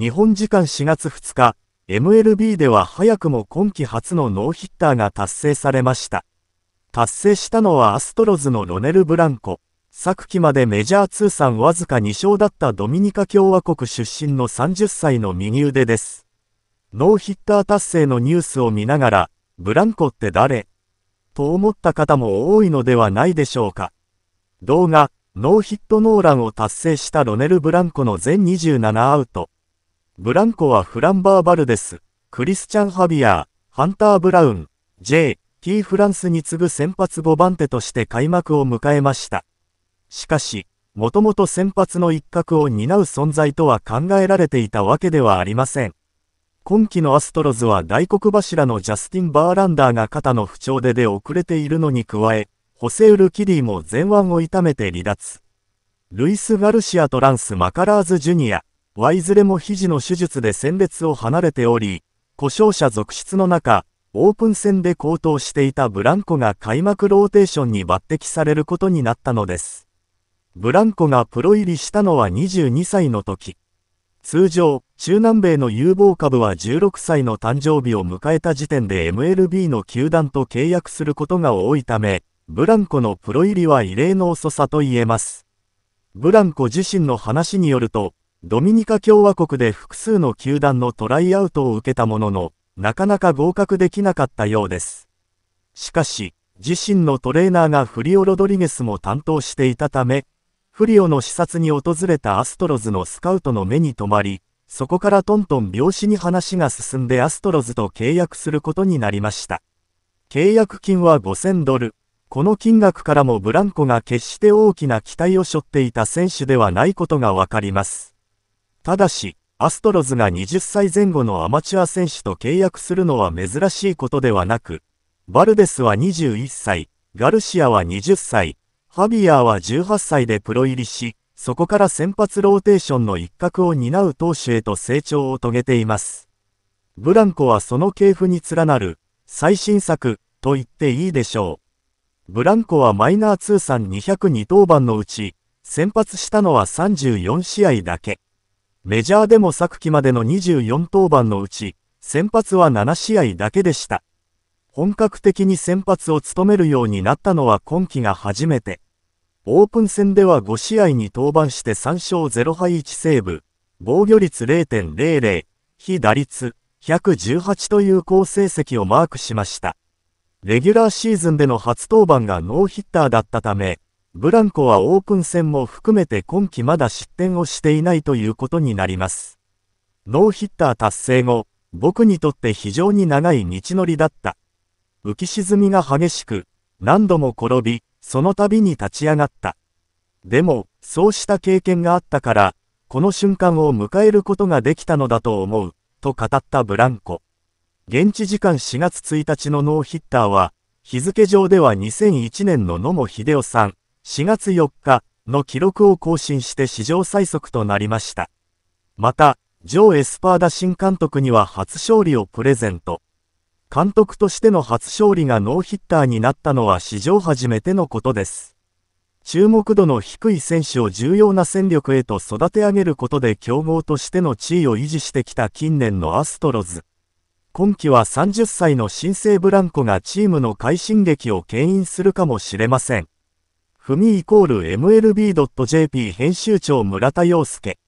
日本時間4月2日、MLB では早くも今季初のノーヒッターが達成されました。達成したのはアストロズのロネル・ブランコ。昨季までメジャー通算わずか2勝だったドミニカ共和国出身の30歳の右腕です。ノーヒッター達成のニュースを見ながら、ブランコって誰と思った方も多いのではないでしょうか。動画、ノーヒットノーランを達成したロネル・ブランコの全27アウト。ブランコはフランバー・バルデス、クリスチャン・ハビアー、ハンター・ブラウン、J、T・ フランスに次ぐ先発5番手として開幕を迎えました。しかし、もともと先発の一角を担う存在とは考えられていたわけではありません。今季のアストロズは大黒柱のジャスティン・バーランダーが肩の不調で出遅れているのに加え、ホセウル・キリーも前腕を痛めて離脱。ルイス・ガルシア・トランス・マカラーズ・ジュニア、はいずれも肘の手術で戦列を離れており、故障者続出の中、オープン戦で高騰していたブランコが開幕ローテーションに抜擢されることになったのです。ブランコがプロ入りしたのは22歳の時。通常、中南米の有望株は16歳の誕生日を迎えた時点で MLB の球団と契約することが多いため、ブランコのプロ入りは異例の遅さと言えます。ブランコ自身の話によると、ドミニカ共和国で複数の球団のトライアウトを受けたものの、なかなか合格できなかったようです。しかし、自身のトレーナーがフリオ・ロドリゲスも担当していたため、フリオの視察に訪れたアストロズのスカウトの目に留まり、そこからトントン拍子に話が進んでアストロズと契約することになりました。契約金は5000ドル。この金額からもブランコが決して大きな期待を背負っていた選手ではないことがわかります。ただし、アストロズが20歳前後のアマチュア選手と契約するのは珍しいことではなく、バルデスは21歳、ガルシアは20歳、ハビアーは18歳でプロ入りし、そこから先発ローテーションの一角を担う投手へと成長を遂げています。ブランコはその系譜に連なる、最新作、と言っていいでしょう。ブランコはマイナー通算202登板のうち、先発したのは34試合だけ。メジャーでも昨季までの24登板のうち、先発は7試合だけでした。本格的に先発を務めるようになったのは今季が初めて。オープン戦では5試合に登板して3勝0敗1セーブ、防御率0.00、非打率118という好成績をマークしました。レギュラーシーズンでの初登板がノーヒッターだったため、ブランコはオープン戦も含めて今季まだ失点をしていないということになります。ノーヒッター達成後、僕にとって非常に長い道のりだった。浮き沈みが激しく、何度も転び、その度に立ち上がった。でも、そうした経験があったから、この瞬間を迎えることができたのだと思う、と語ったブランコ。現地時間4月1日のノーヒッターは、日付上では2001年の野茂英雄さん、4月4日の記録を更新して史上最速となりました。また、ジョー・エスパーダ新監督には初勝利をプレゼント。監督としての初勝利がノーヒッターになったのは史上初めてのことです。注目度の低い選手を重要な戦力へと育て上げることで強豪としての地位を維持してきた近年のアストロズ。今季は30歳の新生ブランコがチームの快進撃を牽引するかもしれません。ふみイコール MLB.jp 編集長村田洋介。